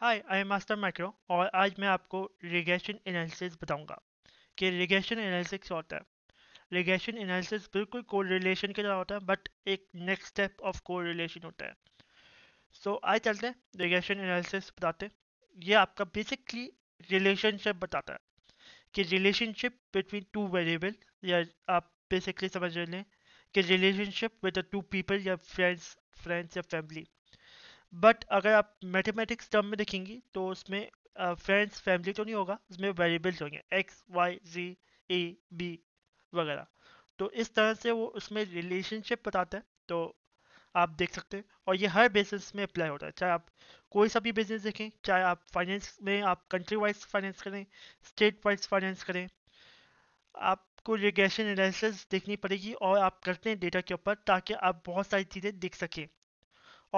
hi I am master micro और आज मैं आपको रिगेशन एनालिसिस बताऊंगा कि रिगेशन एनालिसिस क्या होता है रिगेशन एनालिसिस बिल्कुल को रिलेशन के तरह होता है बट एक नेक्स्ट स्टेप ऑफ को रिलेशन होता है सो so, आए चलते हैं रिगेशन एनालिसिस बताते हैं ये आपका बेसिकली रिलेशनशिप बताता है कि रिलेशनशिप बिटवीन टू वेरिएबल या आप बेसिकली समझ लें कि रिलेशनशिप विद टू पीपल या फ्रेंड्स फ्रेंड्स या फैमिली बट अगर आप मैथमेटिक्स टर्म में देखेंगी तो उसमें फ्रेंड्स फैमिली तो नहीं होगा उसमें वेरिएबल्स होंगे X Y Z A B वगैरह तो इस तरह से वो उसमें रिलेशनशिप बताता है तो आप देख सकते हैं और ये हर बिजनेस में अप्लाई होता है चाहे आप कोई सा भी बिजनेस देखें चाहे आप फाइनेंस में आप कंट्री वाइज फाइनेंस करें स्टेट वाइज फाइनेंस करें आप आपको रिग्रेशन एनालिसिस देखनी पड़ेगी और आप करते हैं डेटा के ऊपर ताकि आप बहुत सारी चीज़ें देख सकें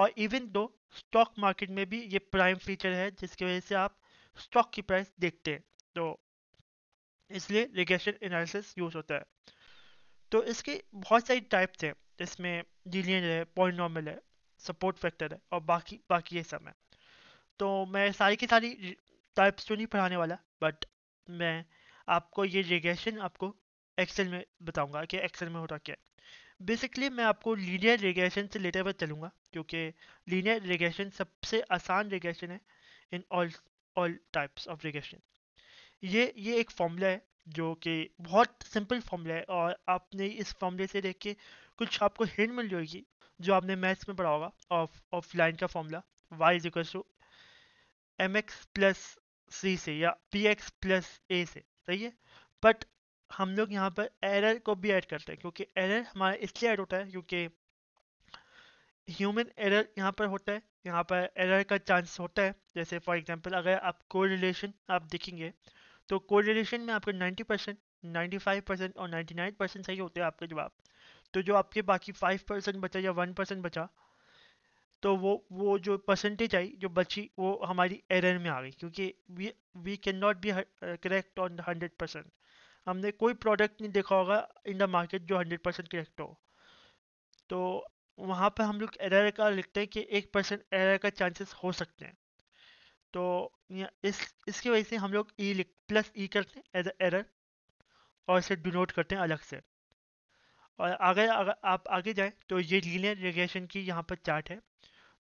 और इवन दो स्टॉक मार्केट में भी ये प्राइम फीचर है जिसकी वजह से आप स्टॉक की प्राइस देखते हैं तो इसलिए रिग्रेशन एनालिसिस यूज़ होता है तो इसके बहुत सारी टाइप्स हैं इसमें डिलियन है पॉइंट नॉर्मल है सपोर्ट फैक्टर है और बाकी बाकी ये सब है तो मैं सारी की सारी टाइप्स तो नहीं पढ़ाने वाला बट मैं आपको ये रिग्रेशन आपको एक्सेल में बताऊंगा कि एक्सेल में होता क्या है बेसिकली मैं आपको लीनियर रिग्रेशन से लेते हुए चलूँगा क्योंकि लीनियर रिग्रेशन सबसे आसान रिग्रेशन है in all all types of regression ये ये एक फॉर्मूला है जो कि बहुत सिंपल फॉर्मूला है और आपने इस फॉर्मूले से देख के कुछ आपको हिंट मिल जाएगी जो आपने मैथ्स में पढ़ा होगा ऑफ ऑफ लाइन का formula Y is equal to M X plus C से या पी एक्स प्लस ए से सही है बट हम लोग यहाँ पर एरर को भी ऐड करते हैं क्योंकि एरर हमारा इसलिए ऐड होता है क्योंकि ह्यूमन एरर यहाँ पर होता है यहाँ पर एरर का चांस होता है जैसे फॉर एग्जांपल अगर आप को रिलेशन आप देखेंगे तो को रिलेशन में आपके 90 परसेंट नाइन्टी और 99 परसेंट सही होते हैं आपके जवाब तो जो आपके बाकी 5 परसेंट बचा या 1 परसेंट बचा तो वो वो जो परसेंटेज आई जो बची वो हमारी एरर में आ गई क्योंकि we we can not be correct on hundred percent हमने कोई प्रोडक्ट नहीं देखा होगा इन द मार्केट जो हंड्रेड परसेंट करेक्ट हो तो वहाँ पर हम लोग एरर का लिखते हैं कि एक परसेंट एरर का चांसेस हो सकते हैं तो इस इसकी वजह से हम लोग ई e लिख प्लस ई e करते हैं एज एरर और इसे डिनोट करते हैं अलग से और अगर अगर आप आगे जाएं तो ये लीनियर रेगुलेशन की यहाँ पर चार्ट है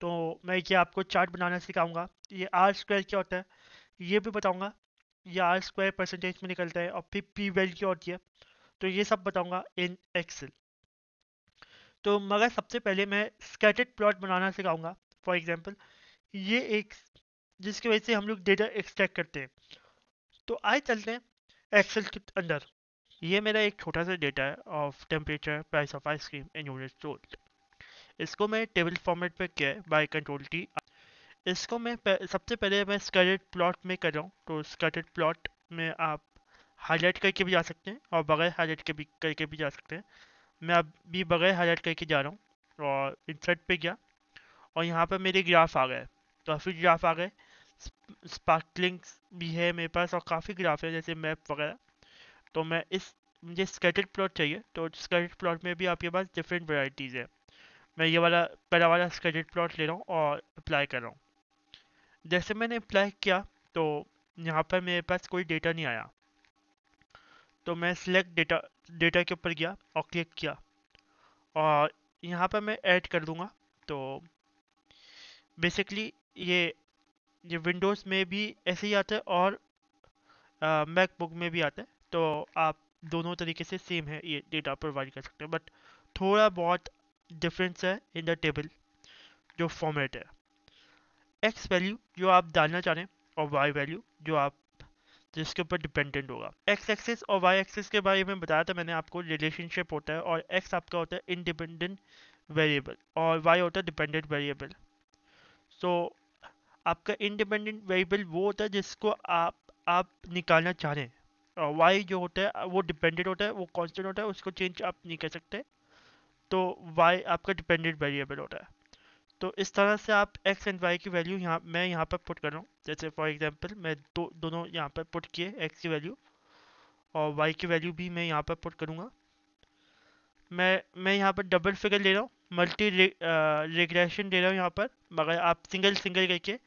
तो मैं ये आपको चार्ट बनाना सिखाऊंगा ये आर स्क्वायर क्या होता है ये भी बताऊंगा यार स्क्वायर परसेंटेज में निकलता है और फिर पी वैल्यू क्या होती है तो ये सब बताऊंगा इन एक्सेल तो मगर सबसे पहले मैं स्कैटर्ड प्लॉट बनाना सिखाऊंगा फॉर एग्जांपल ये एक जिसकी वजह से हम लोग डेटा एक्सट्रैक्ट करते हैं तो आए चलते हैं एक्सेल के अंदर ये मेरा एक छोटा सा डेटा है of temperature price of ice cream and unit sold इसको मैं टेबल फॉर्मेट पर किया है बाय कंट्रोल टी इसको मैं सबसे पहले मैं स्कर्टेड प्लॉट में कर रहा हूँ तो स्कर्टेड प्लॉट में आप हाईलाइट करके भी जा सकते हैं और बगैर हाईलाइट के भी करके भी जा सकते हैं मैं अब भी बगैर हाईलाइट करके जा रहा हूँ और इंसर्ट पे गया और यहाँ पर मेरे ग्राफ आ गए काफ़ी तो ग्राफ आ गए स्पार्कलिंग भी है मेरे पास और काफ़ी ग्राफ है जैसे मैप वगैरह तो मैं इस मुझे स्कर्टेड प्लॉट चाहिए तो स्कर्टेड प्लॉट में भी आपके पास डिफरेंट वराइटीज़ है मैं ये वाला पहला वाला स्कर्टेड प्लॉट ले रहा हूँ और अप्लाई कर रहा हूँ जैसे मैंने अप्लाई किया तो यहाँ पर मेरे पास कोई डेटा नहीं आया तो मैं सिलेक्ट डेटा डेटा के ऊपर गया और क्लिक किया और यहाँ पर मैं ऐड कर दूँगा तो बेसिकली ये ये विंडोज़ में भी ऐसे ही आता है और मैकबुक में भी आता है तो आप दोनों तरीके से सेम है ये डेटा प्रोवाइड कर सकते हैं बट थोड़ा बहुत डिफरेंस है इन द टेबल जो फॉर्मेट है एक्स वैल्यू जो आप डालना चाह रहे हैं और वाई वैल्यू जो आप जिसके ऊपर डिपेंडेंट होगा एक्स एक्सिस और वाई एक्सिस के बारे में बताया था मैंने आपको रिलेशनशिप होता है और एक्स आपका होता है इंडिपेंडेंट वेरिएबल और वाई होता है डिपेंडेंट वेरिएबल सो आपका इंडिपेंडेंट वेरिएबल वो होता है जिसको आप आप निकालना चाह रहे हैं और वाई जो होता है वो डिपेंडेंट होता है वो कॉन्स्टेंट होता है उसको चेंज आप नहीं कर सकते तो वाई आपका डिपेंडेंट वेरिएबल होता है तो इस तरह से आप एक्स एंड वाई की वैल्यू यहाँ मैं यहाँ पर पुट कर रहा हूँ जैसे फॉर एग्जांपल मैं दो दोनों यहाँ पर पुट किए एक्स की वैल्यू और वाई की वैल्यू भी मैं यहाँ पर पुट करूँगा मैं मैं यहाँ पर डबल फिगर ले रहा हूँ मल्टी रिग्रेशन दे रहा हूँ यहाँ पर मगर आप सिंगल सिंगल करके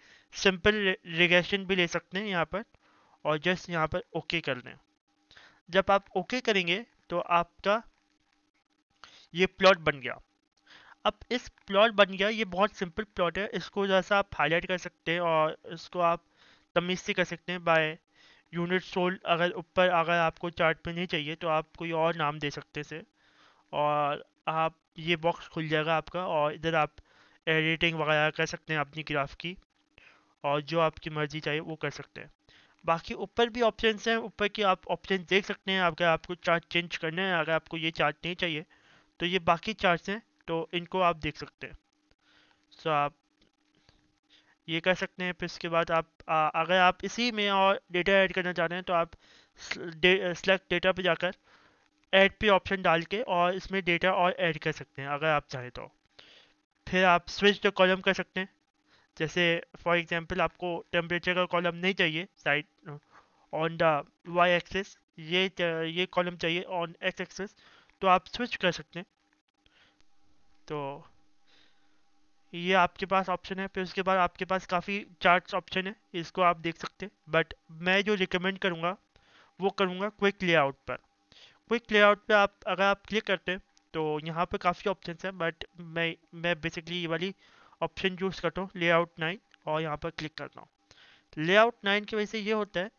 सिंपल रिग्रेशन भी ले सकते हैं यहाँ पर और जस्ट यहाँ पर ओके कर लें जब आप ओके करेंगे तो आपका ये प्लॉट बन गया अब इस प्लॉट बन गया ये बहुत सिंपल प्लॉट है इसको जैसा आप हाईलाइट कर सकते हैं और इसको आप तमीज़ से कर सकते हैं बाय यूनिट सोल्ड अगर ऊपर अगर आपको चार्ट पे नहीं चाहिए तो आप कोई और नाम दे सकते से और आप ये बॉक्स खुल जाएगा आपका और इधर आप एडिटिंग वगैरह कर सकते हैं अपनी ग्राफ की और जो आपकी मर्ज़ी चाहिए वो कर सकते हैं बाकी ऊपर भी ऑप्शन हैं ऊपर की आप ऑप्शन देख सकते हैं अगर आपको चार्ट चेंज करना है अगर आपको ये चार्ट नहीं चाहिए तो ये बाकी चार्ट हैं तो इनको आप देख सकते हैं सो आप ये कर सकते हैं फिर इसके बाद आप आ, अगर आप इसी में और डेटा ऐड करना चाहते हैं तो आप सेलेक्ट डेटा पे जाकर ऐड पे ऑप्शन डाल के और इसमें डेटा और ऐड कर सकते हैं अगर आप चाहें तो फिर आप स्विच द कॉलम कर सकते हैं जैसे फॉर एग्जांपल आपको टेम्परेचर का कॉलम नहीं चाहिए side on the Y axis ये ये कॉलम चाहिए ऑन एक्स एक्सेस तो आप स्विच कर सकते हैं तो ये आपके पास ऑप्शन है फिर उसके बाद आपके पास काफ़ी चार्ट्स ऑप्शन है इसको आप देख सकते हैं बट मैं जो रिकमेंड करूँगा वो करूँगा क्विक लेआउट पर क्विक लेआउट पे आप अगर आप क्लिक करते हैं तो यहाँ पे काफ़ी ऑप्शन हैं बट मैं मैं बेसिकली ये वाली ऑप्शन यूज़ करता हूँ लेआउट नाइन और यहाँ पर क्लिक करता हूँ लेआउट नाइन की वजह से ये होता है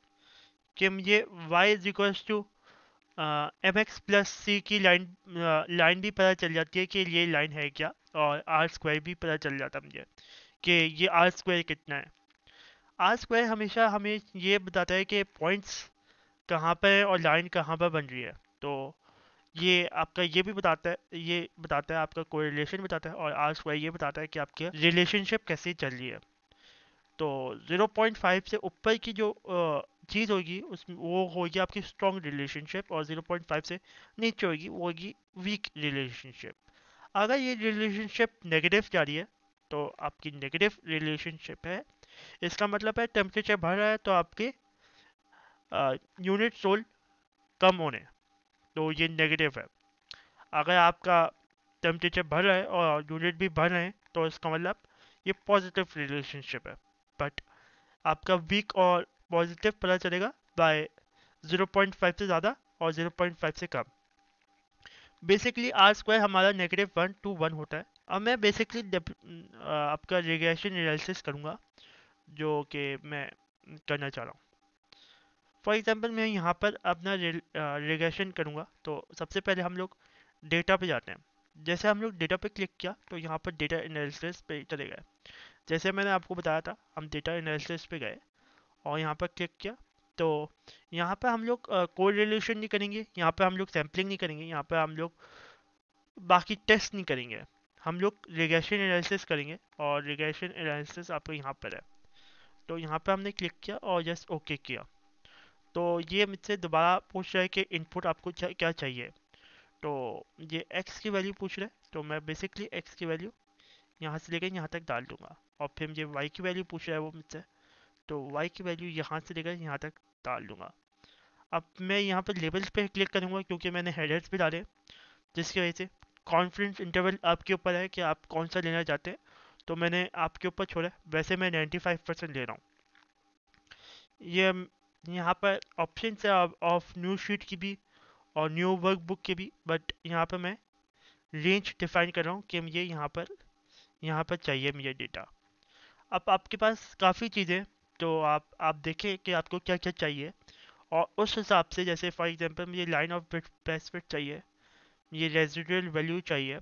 कि ये Y is equals to M X plus C की लाइन लाइन भी पता चल जाती है कि ये लाइन है क्या और आर स्क्वायर भी पता चल जाता मुझे कि ये आर स्क्वायर कितना है आर स्क्वायर हमेशा हमें ये बताता है कि पॉइंट्स कहाँ पर है और लाइन कहाँ पर बन रही है तो ये आपका ये भी बताता है ये बताता है आपका कोरिलेशन बताता है और आर स्क्वायर ये बताता है कि आपके रिलेशनशिप कैसी चल रही है तो 0.5 से ऊपर की जो चीज़ होगी उस वो होगी आपकी स्ट्रॉन्ग रिलेशनशिप और 0.5 से नीचे होगी वो होगी वीक रिलेशनशिप अगर ये रिलेशनशिप नेगेटिव जा रही है तो आपकी नेगेटिव रिलेशनशिप है इसका मतलब है टेम्परेचर बढ़ रहा है तो आपके यूनिट सोल कम होने तो ये नेगेटिव है अगर आपका टेम्परेचर बढ़ रहा है और यूनिट भी बढ़ रहे हैं तो इसका मतलब ये पॉजिटिव रिलेशनशिप है बट आपका वीक और पॉजिटिव पता चलेगा बाय 0.5 से ज़्यादा और 0.5 से कम बेसिकली आर स्क्वायर हमारा नेगेटिव वन टू वन होता है अब मैं बेसिकली आपका रिग्रेशन एनालिसिस करूँगा जो कि मैं करना चाह रहा हूँ फॉर एग्ज़ाम्पल मैं यहाँ पर अपना रिग्रेशन करूँगा तो सबसे पहले हम लोग डेटा पे जाते हैं जैसे हम लोग डेटा पे क्लिक किया तो यहाँ पर डेटा एनालिसिस पे चले गए जैसे मैंने आपको बताया था हम डेटा एनालिसिस पे गए और यहाँ पर क्लिक किया तो यहाँ पर हम लोग कोड रिलेशन नहीं करेंगे यहाँ पर हम लोग सैम्पलिंग नहीं करेंगे यहाँ पर हम लोग बाकी टेस्ट नहीं करेंगे हम लोग रिगेशन एनालिसिस करेंगे और रिगेशन एनालिसिस आपको यहाँ पर है तो यहाँ पर हमने क्लिक किया और जस्ट ओके किया तो ये मुझसे दोबारा पूछ रहा है कि इनपुट आपको क्या चाहिए तो ये एक्स की वैल्यू पूछ रहा है तो मैं बेसिकली एक्स की वैल्यू यहाँ से लेकर यहाँ तक डाल दूंगा और फिर मुझे वाई की वैल्यू पूछ रहा है वो मुझसे तो वाई की वैल्यू यहाँ से लेकर यहाँ तक डाल दूंगा अब मैं यहाँ पर लेबल्स पे क्लिक करूँगा क्योंकि मैंने हेडर्स भी डाले जिसकी वजह से कॉन्फिडेंस इंटरवल आपके ऊपर है कि आप कौन सा लेना चाहते हैं तो मैंने आपके ऊपर छोड़ा वैसे मैं फाइव परसेंट ले रहा हूँ ये यहाँ पर ऑप्शन है ऑफ न्यू शीट की भी और न्यू वर्क बुक की भी बट यहाँ पर मैं रेंज डिफाइन कर रहा हूँ कि मुझे यहाँ पर यहाँ पर चाहिए मुझे डेटा अब आपके पास काफ़ी चीज़ें तो आप आप देखें कि आपको क्या क्या चाहिए और उस हिसाब से जैसे फॉर एग्जांपल मुझे लाइन ऑफ बेस फिट चाहिए मुझे रेजिडुअल वैल्यू चाहिए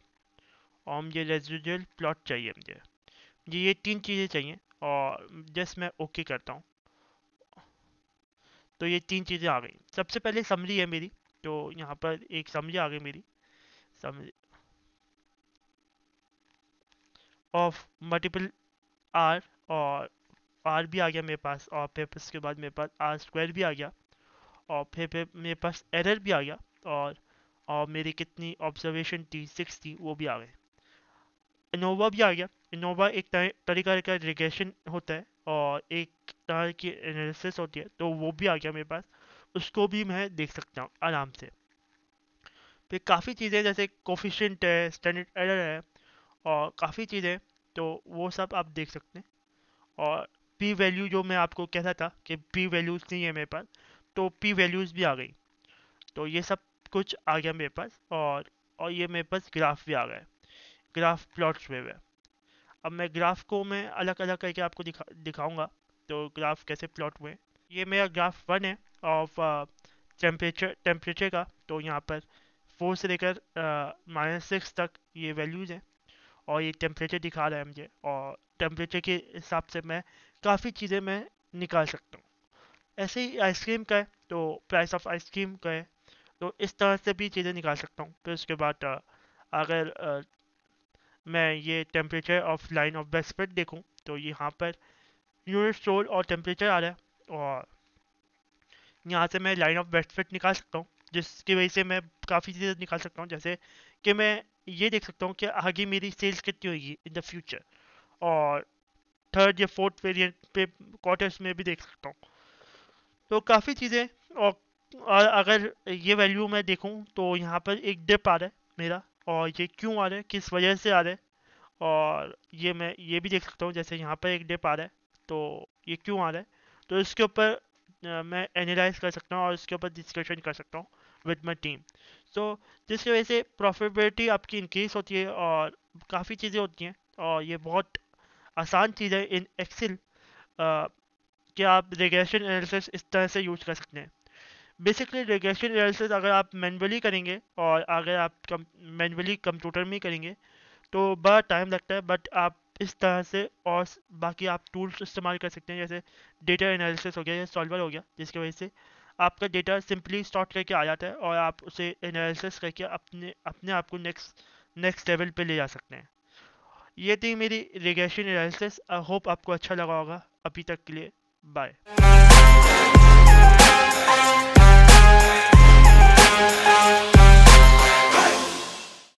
और मुझे रेजिडुअल प्लॉट चाहिए मुझे मुझे ये तीन चीज़ें चाहिए और जस्ट मैं ओके करता हूँ तो ये तीन चीज़ें आ गई सबसे पहले समरी है मेरी तो यहाँ पर एक समरी आ गई मेरी समरी of मल्टीपल आर और आर भी आ गया मेरे पास और फिर उसके बाद मेरे पास आर square भी आ गया और फिर फिर मेरे पास एरर भी आ गया और और मेरी कितनी observation थी सिक्स थी वो भी आ गए इनोवा भी आ गया इनोवा एक तरीका का regression होता है और एक तरह की एनालिसिस होती है तो वो भी आ गया मेरे पास उसको भी मैं देख सकता हूँ आराम से फिर काफ़ी चीज़ें जैसे कोफिशेंट है स्टैंडर्ड एरर है और काफ़ी चीज़ें तो वो सब आप देख सकते हैं और पी वैल्यू जो मैं आपको कहता था कि पी वैल्यूज़ नहीं है मेरे पास तो पी वैल्यूज़ भी आ गई तो ये सब कुछ आ गया मेरे पास और और ये मेरे पास ग्राफ भी आ गया ग्राफ प्लॉट्स में हुए अब मैं ग्राफ को मैं अलग अलग करके आपको दिखा दिखाऊँगा तो ग्राफ कैसे प्लॉट हुए ये मेरा ग्राफ वन है ऑफ टेम्परेचर टेम्परेचर का तो यहाँ पर फोर से लेकर माइनस uh, सिक्स तक ये वैल्यूज़ हैं और ये टेम्परेचर दिखा रहा है मुझे और टेम्परेचर के हिसाब से मैं काफ़ी चीज़ें मैं निकाल सकता हूँ ऐसे ही आइसक्रीम का है तो प्राइस ऑफ आइसक्रीम का है तो इस तरह से भी चीज़ें निकाल सकता हूँ फिर उसके बाद अगर मैं ये temperature of line of best fit देखूँ तो यहाँ पर यूनिट सोल और टेम्परेचर आ रहा है और यहाँ से मैं लाइन ऑफ फिट निकाल सकता हूँ जिसकी वजह से मैं काफ़ी चीज़ें निकाल सकता हूँ जैसे कि मैं ये देख सकता हूँ कि आगे मेरी सेल्स कितनी होगी इन द फ्यूचर और थर्ड या फोर्थ वेरिएंट पे क्वार्टर्स में भी देख सकता हूँ तो काफ़ी चीज़ें और, और अगर ये वैल्यू मैं देखूँ तो यहाँ पर एक डिप आ रहा है मेरा और ये क्यों आ रहा है किस वजह से आ रहा है और ये मैं ये भी देख सकता हूँ जैसे यहाँ पर एक डिप आ रहा है तो ये क्यों आ रहा है तो इसके ऊपर मैं एनालाइज कर सकता हूँ और इसके ऊपर डिस्कशन कर सकता हूँ विद माई टीम सो जिसकी वजह से प्रॉफिटेबिलिटी आपकी इंक्रीज होती है और काफ़ी चीज़ें होती हैं और ये बहुत आसान चीज़ है इन एक्सेल कि आप रेगेशन एनालिसिस इस तरह से यूज कर सकते हैं बेसिकली रेगेशन एनालिसिस अगर आप मैनुअली करेंगे और अगर आप मैनुअली कंप्यूटर में करेंगे तो बड़ा टाइम लगता है बट आप इस तरह से और बाकी आप टूल्स इस्तेमाल कर सकते हैं जैसे डेटा एनालिसिस हो गया या सॉल्वर हो गया जिसकी वजह से आपका डेटा सिंपली स्टॉट करके आ जाता है और आप उसे एनालिसिस करके अपने अपने आप को नेक्स्ट नेक्स्ट लेवल पे ले जा सकते हैं ये थी मेरी रिग्रेशन एनालिसिस आई होप आपको अच्छा लगा होगा अभी तक के लिए बाय